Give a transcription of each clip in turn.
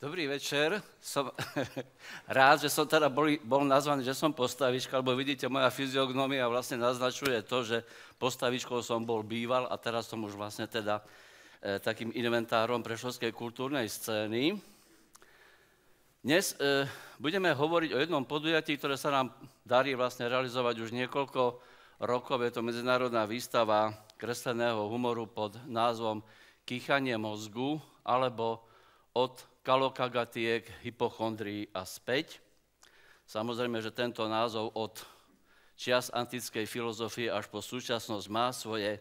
Dobrý večer. Som rád, že som teda bol, bol nazvaný, že som postavička, lebo vidíte, moja fyziognomia vlastne naznačuje to, že postavičkou som bol býval a teraz som už vlastne teda e, takým inventárom prešovskej kultúrnej scény. Dnes e, budeme hovoriť o jednom podujatí, ktoré sa nám darí vlastne realizovať už niekoľko rokov. Je to medzinárodná výstava kresleného humoru pod názvom Kýchanie mozgu alebo od kalokagatiek, hypochondrii a späť. Samozrejme, že tento názov od čias antickej filozofie až po súčasnosť má svoje,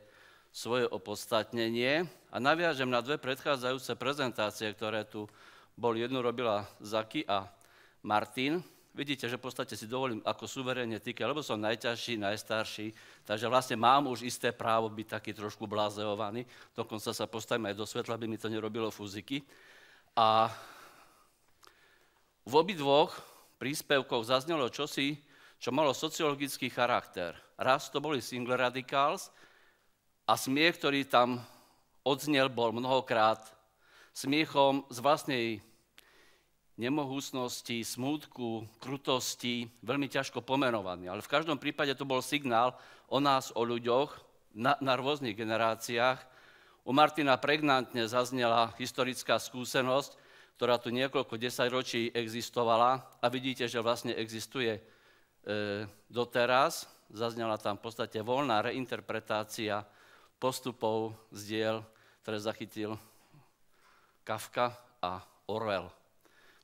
svoje opodstatnenie. A naviažem na dve predchádzajúce prezentácie, ktoré tu boli. Jednu robila Zaki a Martin. Vidíte, že v podstate si dovolím ako suverénne týka, lebo som najťažší, najstarší, takže vlastne mám už isté právo byť taký trošku blázeovaný. Dokonca sa postavím aj do svetla, aby mi to nerobilo fúziky. A v obidvoch príspevkoch zaznelo čosi, čo malo sociologický charakter. Raz to boli single radicals a smiech, ktorý tam odznel, bol mnohokrát smiechom z vlastnej nemohúcnosti, smútku, krutosti, veľmi ťažko pomenovaný. Ale v každom prípade to bol signál o nás, o ľuďoch, na, na rôznych generáciách, u Martina pregnantne zaznela historická skúsenosť, ktorá tu niekoľko desaťročí existovala a vidíte, že vlastne existuje e, doteraz. Zaznela tam v podstate voľná reinterpretácia postupov z diel, ktoré zachytil Kafka a Orwell.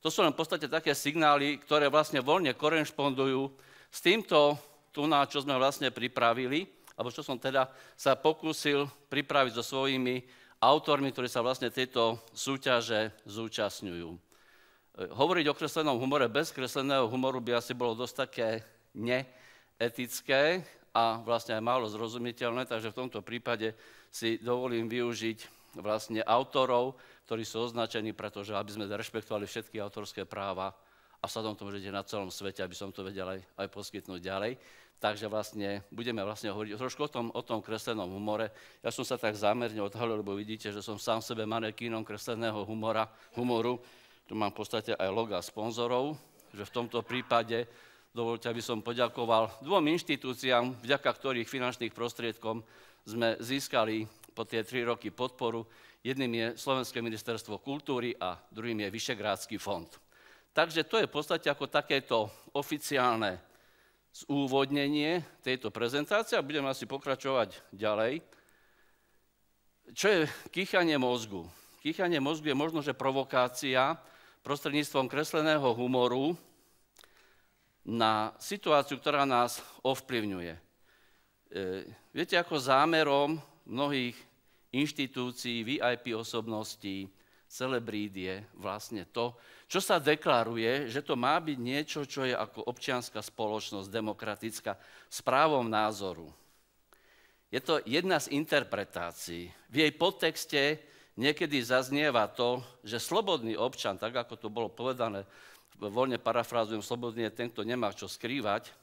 To sú len v podstate také signály, ktoré vlastne voľne korešpondujú s týmto tuná, čo sme vlastne pripravili alebo čo som teda sa pokúsil pripraviť so svojimi autormi, ktorí sa vlastne tejto súťaže zúčastňujú. Hovoriť o kreslenom humore bez kresleného humoru by asi bolo dosť také neetické a vlastne aj málo zrozumiteľné, takže v tomto prípade si dovolím využiť vlastne autorov, ktorí sú označení, pretože aby sme rešpektovali všetky autorské práva a sa tomu, to môžete na celom svete, aby som to vedel aj, aj poskytnúť ďalej. Takže vlastne budeme vlastne hovoriť trošku o tom, o tom kreslenom humore. Ja som sa tak zámerne odhalil, lebo vidíte, že som sám sebe manekínom kresleného humora, humoru. Tu mám v podstate aj loga sponzorov, že v tomto prípade dovolte, aby som poďakoval dvom inštitúciám, vďaka ktorých finančných prostriedkom sme získali po tie tri roky podporu. Jedným je Slovenské ministerstvo kultúry a druhým je Vyšegrádsky fond. Takže to je v podstate ako takéto oficiálne zúvodnenie tejto prezentácie a budem asi pokračovať ďalej. Čo je kýchanie mozgu? Kýchanie mozgu je možno, že provokácia prostredníctvom kresleného humoru na situáciu, ktorá nás ovplyvňuje. E, viete, ako zámerom mnohých inštitúcií, VIP osobností, Celebrít je vlastne to, čo sa deklaruje, že to má byť niečo, čo je ako občianská spoločnosť, demokratická, s právom názoru. Je to jedna z interpretácií. V jej podtexte niekedy zaznieva to, že slobodný občan, tak ako to bolo povedané, voľne parafrázujem, slobodný je ten, kto nemá čo skrývať,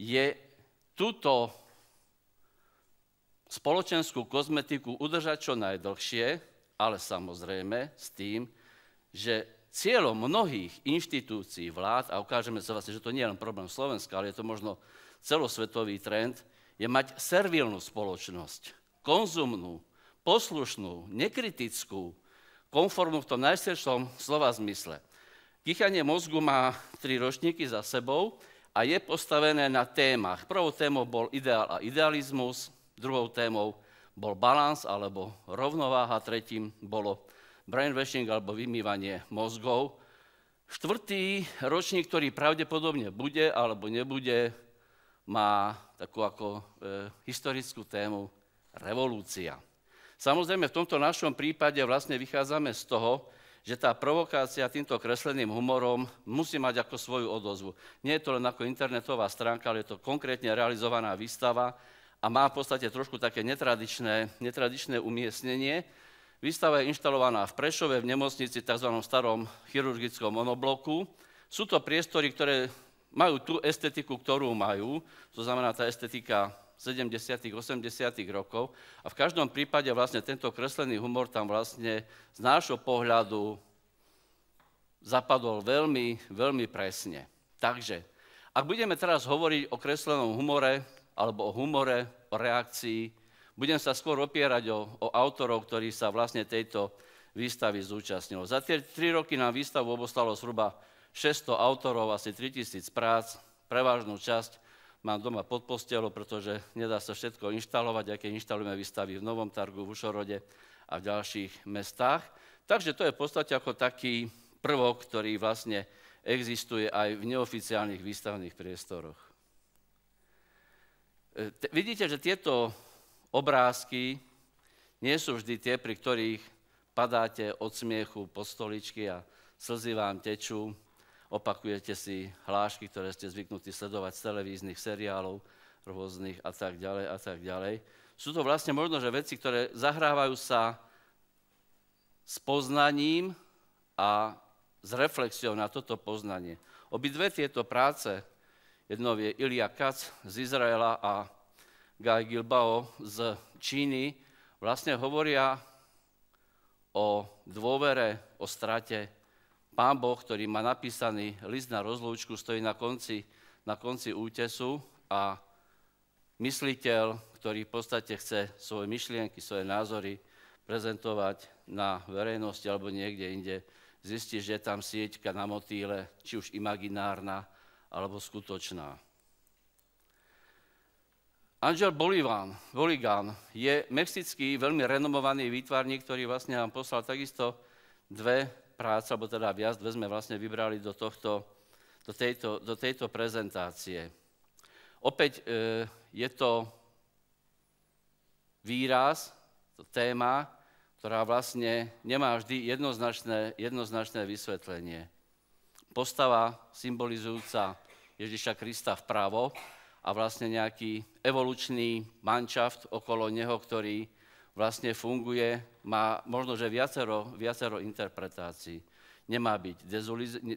je túto spoločenskú kozmetiku udržať čo najdlhšie, ale samozrejme s tým, že cieľom mnohých inštitúcií, vlád, a ukážeme sa vlastne, že to nie je len problém Slovenska, ale je to možno celosvetový trend, je mať servilnú spoločnosť, konzumnú, poslušnú, nekritickú, konformu v tom najstaršom slova zmysle. Kýchanie mozgu má tri ročníky za sebou a je postavené na témach. Prvou témou bol ideál a idealizmus, druhou témou bol balans alebo rovnováha, tretím bolo brainwashing alebo vymývanie mozgov. Štvrtý ročník, ktorý pravdepodobne bude alebo nebude, má takú ako e, historickú tému revolúcia. Samozrejme, v tomto našom prípade vlastne vychádzame z toho, že tá provokácia týmto kresleným humorom musí mať ako svoju odozvu. Nie je to len ako internetová stránka, ale je to konkrétne realizovaná výstava, a má v podstate trošku také netradičné, netradičné umiestnenie. Výstava je inštalovaná v Prešove v nemocnici tzv. starom chirurgickom monobloku. Sú to priestory, ktoré majú tú estetiku, ktorú majú, to znamená tá estetika 70 80 rokov a v každom prípade vlastne tento kreslený humor tam vlastne z nášho pohľadu zapadol veľmi, veľmi presne. Takže, ak budeme teraz hovoriť o kreslenom humore, alebo o humore, o reakcii. Budem sa skôr opierať o, o autorov, ktorí sa vlastne tejto výstavy zúčastnilo. Za tie tri roky nám výstavu obostalo zhruba 600 autorov, asi 3000 prác. Prevážnú časť mám doma pod postelou, pretože nedá sa všetko inštalovať, aké inštalujeme výstavy v Novom Targu, v Ušorode a v ďalších mestách. Takže to je v podstate ako taký prvok, ktorý vlastne existuje aj v neoficiálnych výstavných priestoroch. E, vidíte, že tieto obrázky nie sú vždy tie, pri ktorých padáte od smiechu po stoličky a slzy vám tečú, opakujete si hlášky, ktoré ste zvyknutí sledovať z televíznych seriálov rôznych a tak ďalej a tak ďalej. Sú to vlastne možno, že veci, ktoré zahrávajú sa s poznaním a s reflexiou na toto poznanie. Obidve tieto práce Jednou je Ilia Kac z Izraela a Guy Gilbao z Číny, vlastne hovoria o dôvere, o strate. Pán Boh, ktorý má napísaný list na rozlúčku, stojí na konci, na konci útesu a mysliteľ, ktorý v podstate chce svoje myšlienky, svoje názory prezentovať na verejnosti alebo niekde inde, zistí, že je tam sieťka na motýle, či už imaginárna, alebo skutočná. Angel Bolivan, Boligan je mexický veľmi renomovaný výtvarník, ktorý vlastne nám poslal takisto dve práce, alebo teda viac, dve sme vlastne vybrali do, tohto, do, tejto, do tejto prezentácie. Opäť e, je to výraz, to téma, ktorá vlastne nemá vždy jednoznačné, jednoznačné vysvetlenie postava symbolizujúca Ježiša Krista vpravo a vlastne nejaký evolučný manšaft okolo neho, ktorý vlastne funguje, má možno, že viacero, viacero interpretácií. Nemá byť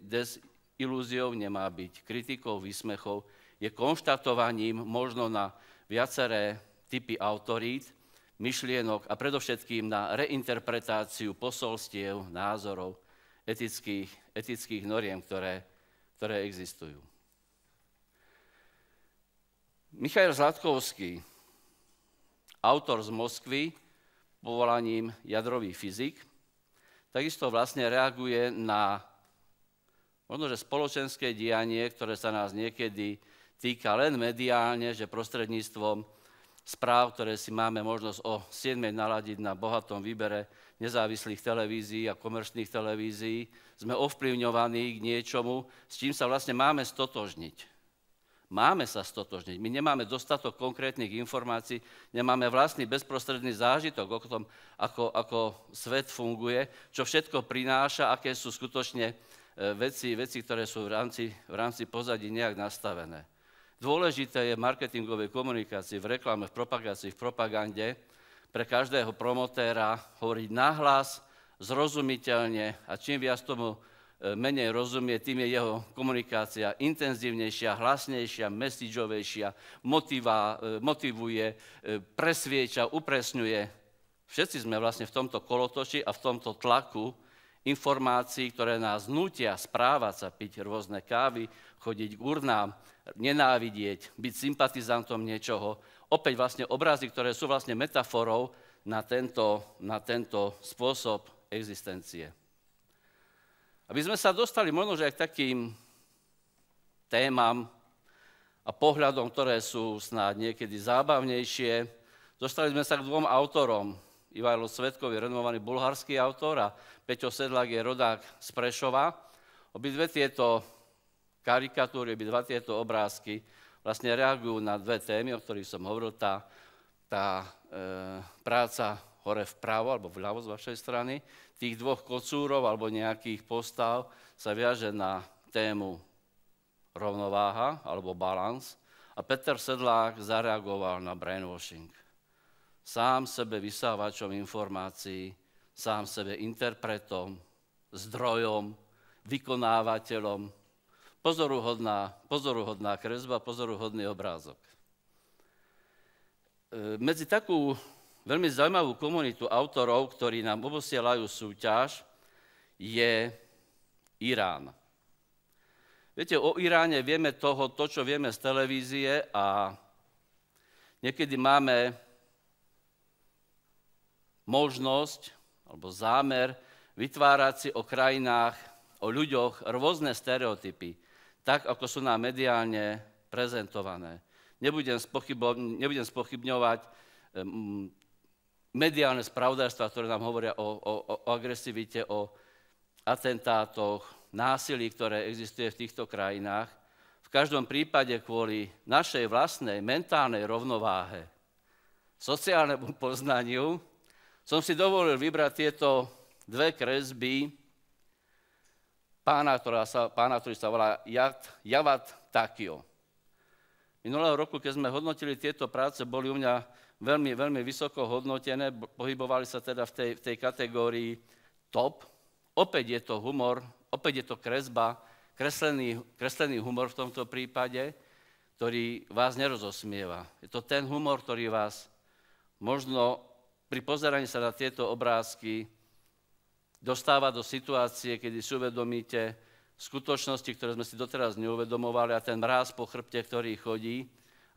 desilúziou, nemá byť kritikou, výsmechou, je konštatovaním možno na viaceré typy autorít, myšlienok a predovšetkým na reinterpretáciu posolstiev, názorov, etických, etických noriem, ktoré, ktoré existujú. Michail Zlatkovský, autor z Moskvy, povolaním jadrový fyzik, takisto vlastne reaguje na možno, že spoločenské dianie, ktoré sa nás niekedy týka len mediálne, že prostredníctvom správ, ktoré si máme možnosť o 7 naladiť na bohatom výbere nezávislých televízií a komerčných televízií, sme ovplyvňovaní k niečomu, s čím sa vlastne máme stotožniť. Máme sa stotožniť. My nemáme dostatok konkrétnych informácií, nemáme vlastný bezprostredný zážitok o tom, ako, ako svet funguje, čo všetko prináša, aké sú skutočne e, veci, veci ktoré sú v rámci, v rámci pozadí nejak nastavené. Dôležité je v marketingovej komunikácii, v reklame, v propagácii, v propagande, pre každého promotéra hovoriť nahlas, zrozumiteľne a čím viac tomu e, menej rozumie, tým je jeho komunikácia intenzívnejšia, hlasnejšia, mesičovejšia, e, motivuje, e, presvieča, upresňuje. Všetci sme vlastne v tomto kolotoči a v tomto tlaku informácií, ktoré nás nutia správať sa, piť rôzne kávy, chodiť k urnám, nenávidieť, byť sympatizantom niečoho Opäť vlastne obrazy, ktoré sú vlastne metaforou na tento, na tento spôsob existencie. Aby sme sa dostali možno aj k takým témam a pohľadom, ktoré sú snáď niekedy zábavnejšie, dostali sme sa k dvom autorom. Ivajlo Svetkov je renomovaný bulharský autor a Peťo sedlak je rodák z Prešova. Obidve tieto karikatúry, obidva tieto obrázky vlastne reagujú na dve témy, o ktorých som hovoril. Tá, tá e, práca hore vpravo alebo vľavo z vašej strany, tých dvoch kocúrov alebo nejakých postav sa viaže na tému rovnováha alebo balans. A Peter Sedlák zareagoval na brainwashing. Sám sebe vysávačom informácií, sám sebe interpretom, zdrojom, vykonávateľom, Pozoruhodná, pozoruhodná kresba, pozoruhodný obrázok. E, medzi takú veľmi zaujímavú komunitu autorov, ktorí nám obosielajú súťaž, je Irán. Viete, o Iráne vieme toho, to, čo vieme z televízie a niekedy máme možnosť alebo zámer vytvárať si o krajinách, o ľuďoch rôzne stereotypy tak, ako sú nám mediálne prezentované. Nebudem, spochybo, nebudem spochybňovať um, mediálne spravodajstva, ktoré nám hovoria o, o, o agresivite, o atentátoch, násilí, ktoré existuje v týchto krajinách. V každom prípade kvôli našej vlastnej mentálnej rovnováhe, sociálnemu poznaniu, som si dovolil vybrať tieto dve kresby, pána, ktorá sa, pána ktorý sa volá Javad Takio. Minulého roku, keď sme hodnotili tieto práce, boli u mňa veľmi, veľmi vysoko hodnotené, pohybovali sa teda v tej, v tej kategórii top. Opäť je to humor, opäť je to kresba, kreslený, kreslený humor v tomto prípade, ktorý vás nerozosmieva. Je to ten humor, ktorý vás možno pri pozeraní sa na tieto obrázky dostáva do situácie, kedy si uvedomíte skutočnosti, ktoré sme si doteraz neuvedomovali a ten mráz po chrbte, ktorý chodí.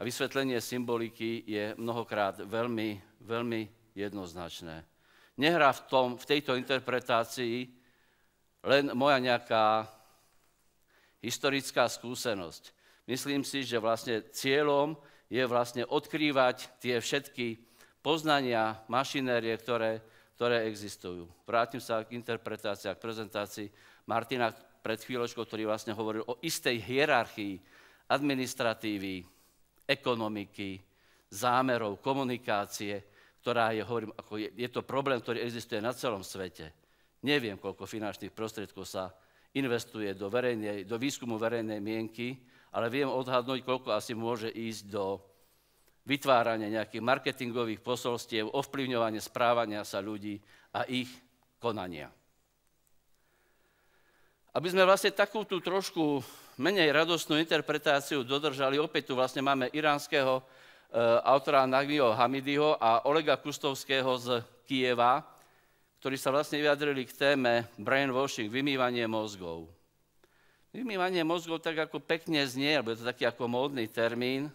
A vysvetlenie symboliky je mnohokrát veľmi, veľmi jednoznačné. Nehrá v, tom, v tejto interpretácii len moja nejaká historická skúsenosť. Myslím si, že vlastne cieľom je vlastne odkrývať tie všetky poznania, mašinérie, ktoré ktoré existujú. Vrátim sa k interpretácii a k prezentácii Martina pred chvíľočkou, ktorý vlastne hovoril o istej hierarchii administratívy, ekonomiky, zámerov, komunikácie, ktorá je, hovorím, ako je, je to problém, ktorý existuje na celom svete. Neviem, koľko finančných prostriedkov sa investuje do, verejnej, do výskumu verejnej mienky, ale viem odhadnúť, koľko asi môže ísť do vytváranie nejakých marketingových posolstiev, ovplyvňovanie správania sa ľudí a ich konania. Aby sme vlastne takú tú trošku menej radostnú interpretáciu dodržali, opäť tu vlastne máme iránskeho e, autora Nagmiho Hamidiho a Olega Kustovského z Kieva, ktorí sa vlastne vyjadrili k téme brainwashing, vymývanie mozgov. Vymývanie mozgov tak ako pekne znie, alebo je to taký ako módny termín,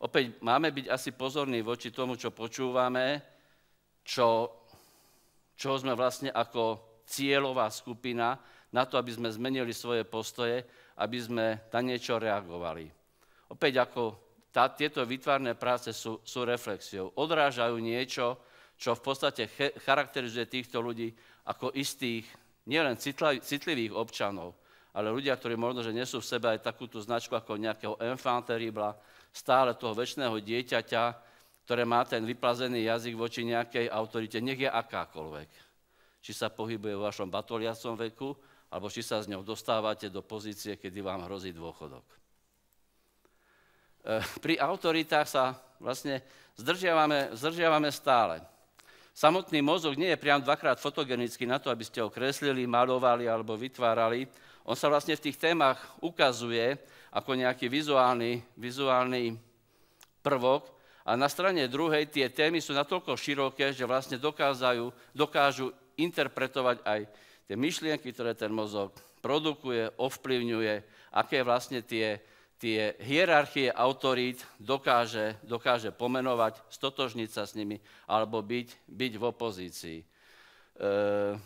Opäť máme byť asi pozorní voči tomu, čo počúvame, čo, čo sme vlastne ako cieľová skupina na to, aby sme zmenili svoje postoje, aby sme na niečo reagovali. Opäť ako tá, tieto vytvárne práce sú, sú reflexiou. Odrážajú niečo, čo v podstate charakterizuje týchto ľudí ako istých, nielen citlivých občanov, ale ľudia, ktorí možno, že nesú v sebe aj takúto značku ako nejakého enfant terrible, stále toho väčšného dieťaťa, ktoré má ten vyplazený jazyk voči nejakej autorite, nech je akákoľvek. Či sa pohybuje vo vašom batoliacom veku, alebo či sa z ňou dostávate do pozície, kedy vám hrozí dôchodok. E, pri autoritách sa vlastne zdržiavame, zdržiavame stále. Samotný mozog nie je priam dvakrát fotogenický na to, aby ste ho kreslili, malovali alebo vytvárali, on sa vlastne v tých témach ukazuje ako nejaký vizuálny, vizuálny prvok a na strane druhej tie témy sú natoľko široké, že vlastne dokázajú, dokážu interpretovať aj tie myšlienky, ktoré ten mozog produkuje, ovplyvňuje, aké vlastne tie, tie hierarchie autorít dokáže, dokáže pomenovať, stotožniť sa s nimi alebo byť, byť v opozícii. Ehm,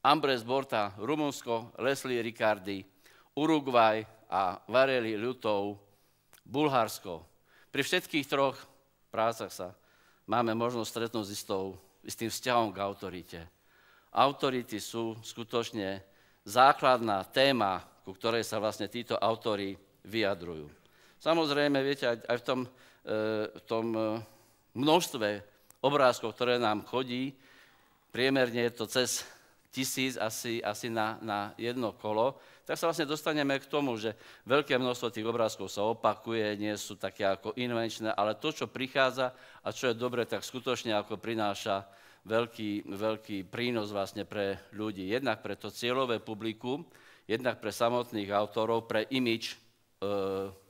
Ambres Borta, Rumunsko, Leslie Ricardi, Uruguay a Vareli Ľutov, Bulharsko. Pri všetkých troch prácach sa máme možnosť stretnúť s, istým tým vzťahom k autorite. Autority sú skutočne základná téma, ku ktorej sa vlastne títo autory vyjadrujú. Samozrejme, viete, aj, v tom, e, v tom e, množstve obrázkov, ktoré nám chodí, priemerne je to cez tisíc asi, asi na, na jedno kolo, tak sa vlastne dostaneme k tomu, že veľké množstvo tých obrázkov sa opakuje, nie sú také ako invenčné, ale to, čo prichádza a čo je dobre, tak skutočne ako prináša veľký, veľký prínos vlastne pre ľudí. Jednak pre to cieľové publikum, jednak pre samotných autorov, pre imič e,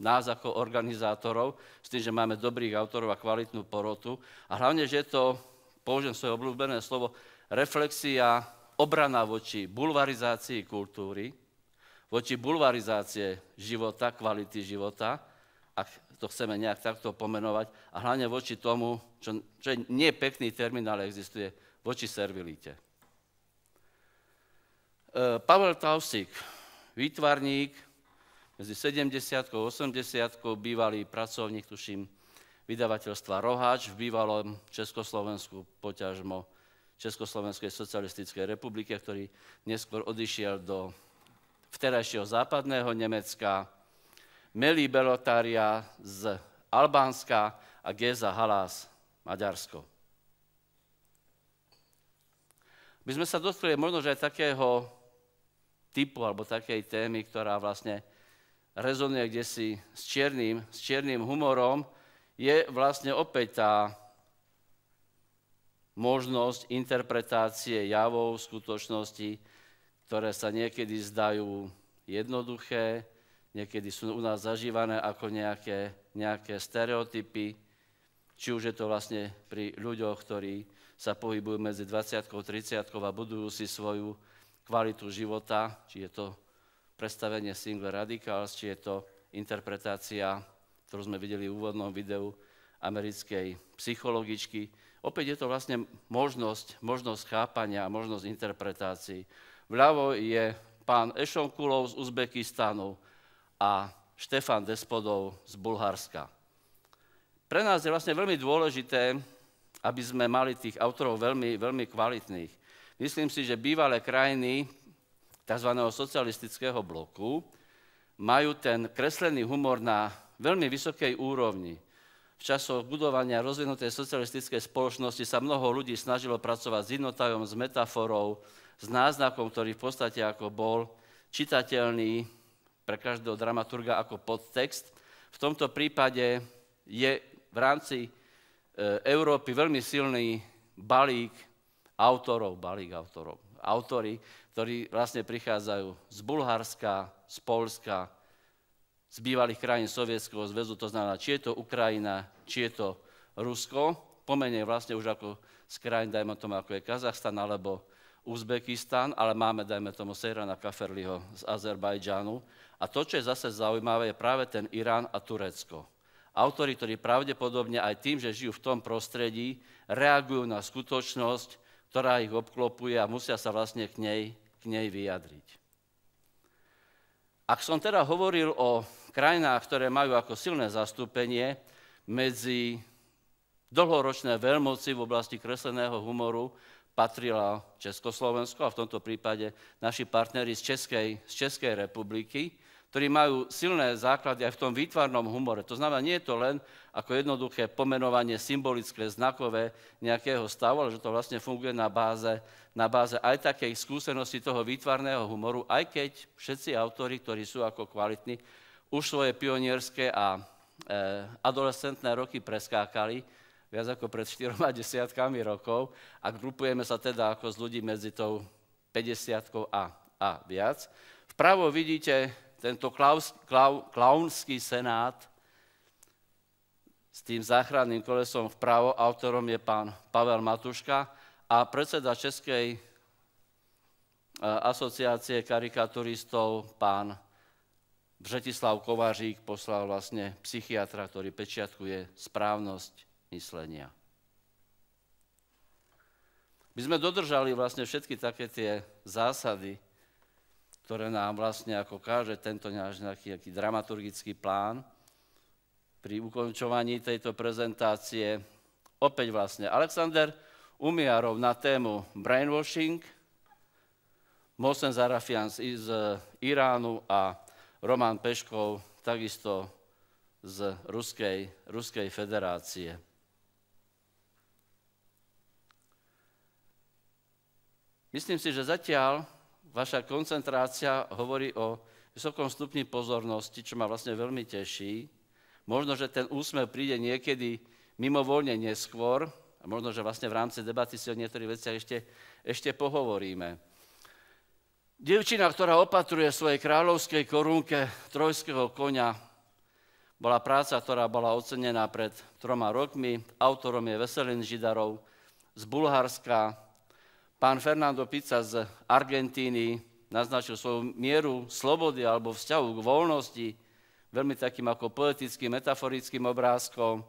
nás ako organizátorov, s tým, že máme dobrých autorov a kvalitnú porotu. A hlavne, že je to, použijem svoje obľúbené slovo, reflexia obrana voči bulvarizácii kultúry, voči bulvarizácie života, kvality života, ak to chceme nejak takto pomenovať, a hlavne voči tomu, čo, čo je nie pekný termín, ale existuje, voči servilite. E, Pavel Tausik, výtvarník, medzi 70 a 80 bývalý pracovník, tuším, vydavateľstva Roháč v bývalom Československu, poťažmo Československej socialistickej republike, ktorý neskôr odišiel do vterajšieho západného Nemecka, Meli Belotária z Albánska a Geza Halás, Maďarsko. My sme sa dotkli možno, že aj takého typu alebo takej témy, ktorá vlastne rezonuje kde si s čiernym, s čiernym humorom, je vlastne opäť tá možnosť interpretácie javov, skutočnosti, ktoré sa niekedy zdajú jednoduché, niekedy sú u nás zažívané ako nejaké, nejaké stereotypy, či už je to vlastne pri ľuďoch, ktorí sa pohybujú medzi 20 a 30 a budujú si svoju kvalitu života, či je to predstavenie single radicals, či je to interpretácia, ktorú sme videli v úvodnom videu, americkej psychologičky. Opäť je to vlastne možnosť, možnosť chápania a možnosť interpretácií. Vľavo je pán Ešon Kulov z Uzbekistanu a Štefan Despodov z Bulharska. Pre nás je vlastne veľmi dôležité, aby sme mali tých autorov veľmi, veľmi kvalitných. Myslím si, že bývalé krajiny tzv. socialistického bloku majú ten kreslený humor na veľmi vysokej úrovni. V časoch budovania rozvinutej socialistickej spoločnosti sa mnoho ľudí snažilo pracovať s jednotajom, s metaforou, s náznakom, ktorý v podstate ako bol čitateľný pre každého dramaturga ako podtext. V tomto prípade je v rámci e, Európy veľmi silný balík autorov, balík autorov, autory, ktorí vlastne prichádzajú z Bulharska, z Polska, z bývalých krajín Sovietského zväzu, to znamená, či je to Ukrajina, či je to Rusko, pomenej vlastne už ako z krajín, dajme tomu, ako je Kazachstan alebo Uzbekistan, ale máme, dajme tomu, Sejrana Kaferliho z Azerbajdžanu. A to, čo je zase zaujímavé, je práve ten Irán a Turecko. Autori, ktorí pravdepodobne aj tým, že žijú v tom prostredí, reagujú na skutočnosť, ktorá ich obklopuje a musia sa vlastne k nej, k nej vyjadriť. Ak som teda hovoril o krajinách, ktoré majú ako silné zastúpenie medzi dlhoročné veľmoci v oblasti kresleného humoru patrila Československo a v tomto prípade naši partneri z Českej, z Českej republiky, ktorí majú silné základy aj v tom výtvarnom humore. To znamená, nie je to len ako jednoduché pomenovanie symbolické, znakové nejakého stavu, ale že to vlastne funguje na báze, na báze aj takej skúsenosti toho výtvarného humoru, aj keď všetci autori, ktorí sú ako kvalitní, už svoje pionierské a e, adolescentné roky preskákali, viac ako pred 4 desiatkami rokov a grupujeme sa teda ako z ľudí medzi tou 50 a, a viac. Vpravo vidíte tento klaus, klau, klaunský senát s tým záchranným kolesom vpravo, autorom je pán Pavel Matuška a predseda Českej e, asociácie karikaturistov pán Břetislav Kovářík poslal vlastne psychiatra, ktorý pečiatkuje správnosť myslenia. My sme dodržali vlastne všetky také tie zásady, ktoré nám vlastne ako káže tento nejaký, nejaký dramaturgický plán. Pri ukončovaní tejto prezentácie opäť vlastne Alexander Umiarov na tému brainwashing, Mosen Zarafian z Iránu a Roman Peškov, takisto z Ruskej, Ruskej federácie. Myslím si, že zatiaľ vaša koncentrácia hovorí o vysokom stupni pozornosti, čo ma vlastne veľmi teší. Možno, že ten úsmev príde niekedy mimovoľne neskôr a možno, že vlastne v rámci debaty si o niektorých veciach ešte, ešte pohovoríme. Dievčina, ktorá opatruje svojej kráľovskej korunke trojského konia, bola práca, ktorá bola ocenená pred troma rokmi. Autorom je Veselin Židarov z Bulharska. Pán Fernando Pica z Argentíny naznačil svoju mieru slobody alebo vzťahu k voľnosti veľmi takým ako poetickým, metaforickým obrázkom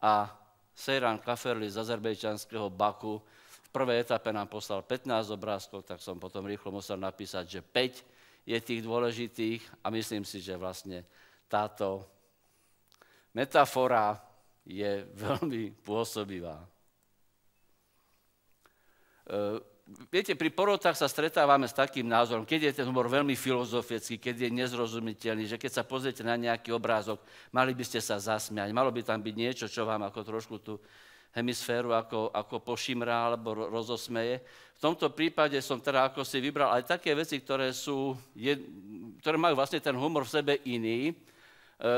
a Seyran Kaferli z azerbejčanského Baku prvej etape nám poslal 15 obrázkov, tak som potom rýchlo musel napísať, že 5 je tých dôležitých a myslím si, že vlastne táto metafora je veľmi pôsobivá. E, viete, pri porotách sa stretávame s takým názorom, keď je ten humor veľmi filozofický, keď je nezrozumiteľný, že keď sa pozriete na nejaký obrázok, mali by ste sa zasmiať, malo by tam byť niečo, čo vám ako trošku tu hemisféru ako, ako pošimrá alebo rozosmeje. V tomto prípade som teda ako si vybral aj také veci, ktoré, sú, je, ktoré majú vlastne ten humor v sebe iný. E,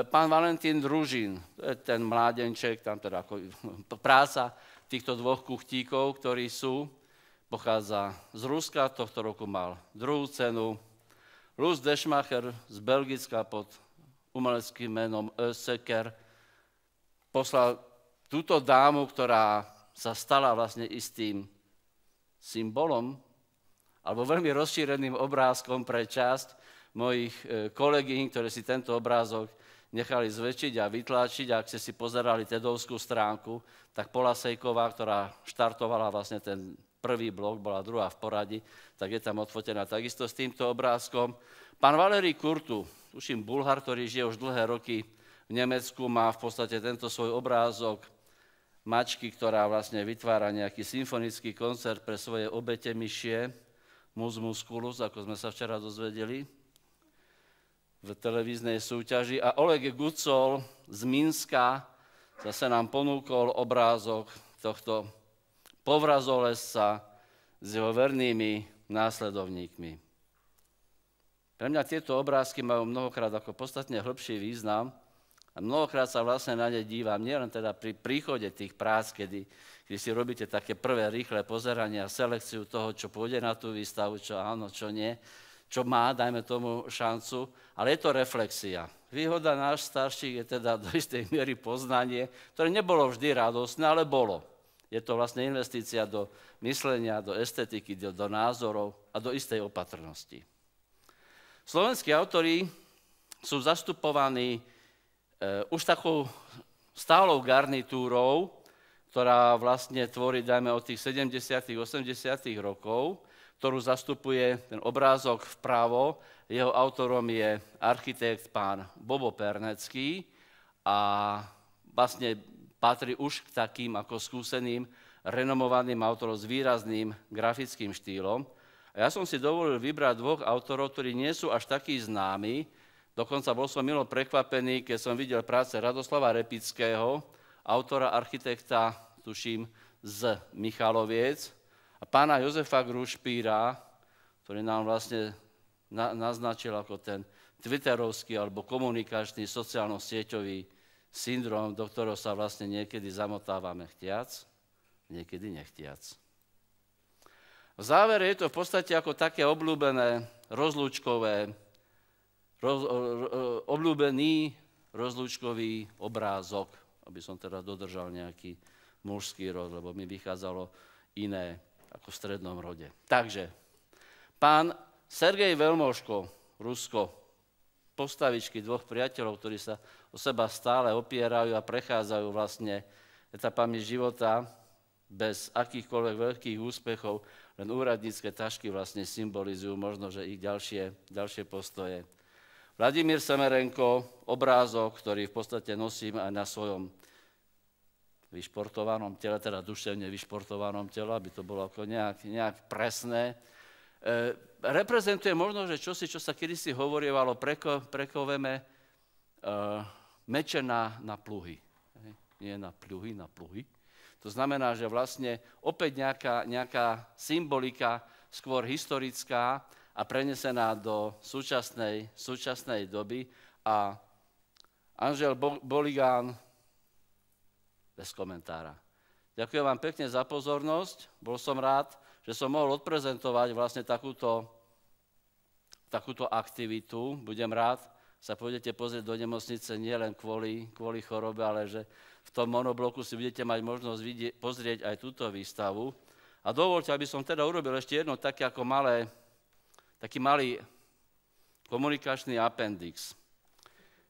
pán Valentín Družin, ten mládenček, tam teda ako práca týchto dvoch kuchtíkov, ktorí sú, pochádza z Ruska, tohto roku mal druhú cenu. Luz Dešmacher z Belgicka pod umeleckým menom Öseker Seker poslal túto dámu, ktorá sa stala vlastne istým symbolom alebo veľmi rozšíreným obrázkom pre časť mojich e, kolegyň, ktoré si tento obrázok nechali zväčšiť a vytlačiť. ak ste si pozerali tedovskú stránku, tak Pola Sejková, ktorá štartovala vlastne ten prvý blok, bola druhá v poradí, tak je tam odfotená takisto s týmto obrázkom. Pán Valerij Kurtu, tuším Bulhar, ktorý žije už dlhé roky v Nemecku, má v podstate tento svoj obrázok mačky, ktorá vlastne vytvára nejaký symfonický koncert pre svoje obete myšie, mus musculus, ako sme sa včera dozvedeli, v televíznej súťaži. A Oleg Gucol z Minska zase nám ponúkol obrázok tohto povrazolesca s jeho vernými následovníkmi. Pre mňa tieto obrázky majú mnohokrát ako podstatne hĺbší význam, a mnohokrát sa vlastne na ne dívam, nielen teda pri príchode tých prác, kedy, kedy si robíte také prvé rýchle pozeranie a selekciu toho, čo pôjde na tú výstavu, čo áno, čo nie, čo má, dajme tomu šancu, ale je to reflexia. Výhoda náš starších je teda do istej miery poznanie, ktoré nebolo vždy radostné, ale bolo. Je to vlastne investícia do myslenia, do estetiky, do, do názorov a do istej opatrnosti. Slovenskí autory sú zastupovaní E, už takou stálou garnitúrou, ktorá vlastne tvorí, dajme, od tých 70 80 rokov, ktorú zastupuje ten obrázok vpravo. Jeho autorom je architekt pán Bobo Pernecký a vlastne patrí už k takým ako skúseným, renomovaným autorom s výrazným grafickým štýlom. A ja som si dovolil vybrať dvoch autorov, ktorí nie sú až takí známi, Dokonca bol som milo prekvapený, keď som videl práce Radoslava Repického, autora architekta, tuším, z Michaloviec, a pána Jozefa Grušpíra, ktorý nám vlastne na, naznačil ako ten twitterovský alebo komunikačný sociálno-sieťový syndrom, do ktorého sa vlastne niekedy zamotávame chtiac, niekedy nechtiac. V závere je to v podstate ako také obľúbené rozlúčkové roz, obľúbený rozlúčkový obrázok, aby som teda dodržal nejaký mužský rod, lebo mi vychádzalo iné ako v strednom rode. Takže, pán Sergej Velmoško, Rusko, postavičky dvoch priateľov, ktorí sa o seba stále opierajú a prechádzajú vlastne etapami života bez akýchkoľvek veľkých úspechov, len úradnícke tašky vlastne symbolizujú možno, že ich ďalšie, ďalšie postoje. Vladimír Semerenko, obrázok, ktorý v podstate nosím aj na svojom vyšportovanom tele, teda duševne vyšportovanom tele, aby to bolo ako nejak, nejak presné, e, reprezentuje možno, že čosi, čo sa kedysi hovorievalo, preko, prekoveme e, meče na, na pluhy. E, nie na pluhy, na pluhy. To znamená, že vlastne opäť nejaká, nejaká symbolika, skôr historická, a prenesená do súčasnej, súčasnej doby a Anžel Boligán bez komentára. Ďakujem vám pekne za pozornosť. Bol som rád, že som mohol odprezentovať vlastne takúto, takúto aktivitu. Budem rád, sa pôjdete pozrieť do nemocnice nielen kvôli, kvôli chorobe, ale že v tom monobloku si budete mať možnosť vidie, pozrieť aj túto výstavu. A dovolte, aby som teda urobil ešte jedno také ako malé taký malý komunikačný appendix.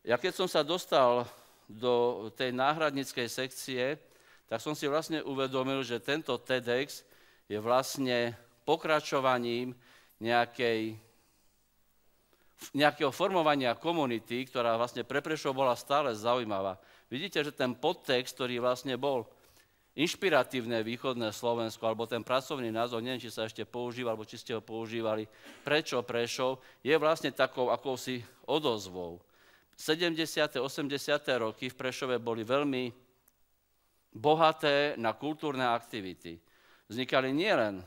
Ja keď som sa dostal do tej náhradníckej sekcie, tak som si vlastne uvedomil, že tento TEDx je vlastne pokračovaním nejakej, nejakého formovania komunity, ktorá vlastne pre Prešov bola stále zaujímavá. Vidíte, že ten podtext, ktorý vlastne bol inšpiratívne východné Slovensko, alebo ten pracovný názov, neviem, či sa ešte používa, alebo či ste ho používali, prečo Prešov, je vlastne takou akousi odozvou. 70. 80. roky v Prešove boli veľmi bohaté na kultúrne aktivity. Vznikali nielen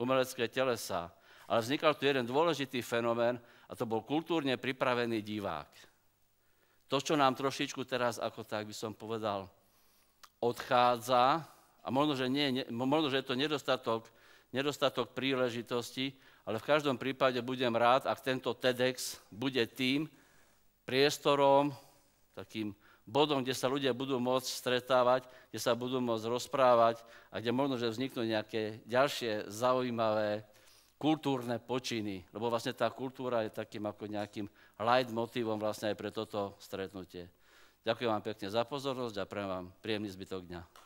umelecké telesa, ale vznikal tu jeden dôležitý fenomén a to bol kultúrne pripravený divák. To, čo nám trošičku teraz, ako tak by som povedal, odchádza a možno, že, nie, možno, že je to nedostatok, nedostatok príležitosti, ale v každom prípade budem rád, ak tento TEDx bude tým priestorom, takým bodom, kde sa ľudia budú môcť stretávať, kde sa budú môcť rozprávať a kde možno, že vzniknú nejaké ďalšie zaujímavé kultúrne počiny, lebo vlastne tá kultúra je takým ako nejakým light motivom vlastne aj pre toto stretnutie. Ďakujem vám pekne za pozornosť a prajem vám príjemný zbytok dňa.